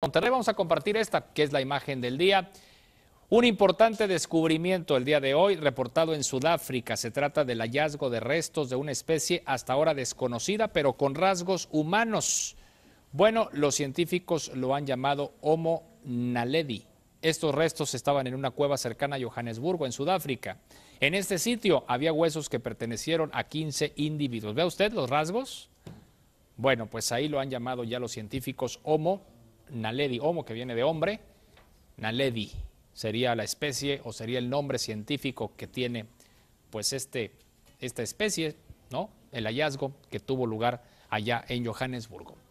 Monterrey vamos a compartir esta, que es la imagen del día. Un importante descubrimiento el día de hoy reportado en Sudáfrica. Se trata del hallazgo de restos de una especie hasta ahora desconocida, pero con rasgos humanos. Bueno, los científicos lo han llamado Homo naledi. Estos restos estaban en una cueva cercana a Johannesburgo, en Sudáfrica. En este sitio había huesos que pertenecieron a 15 individuos. ¿Ve usted los rasgos? Bueno, pues ahí lo han llamado ya los científicos Homo Naledi Homo, que viene de hombre, Naledi sería la especie o sería el nombre científico que tiene pues este, esta especie, ¿no? El hallazgo que tuvo lugar allá en Johannesburgo.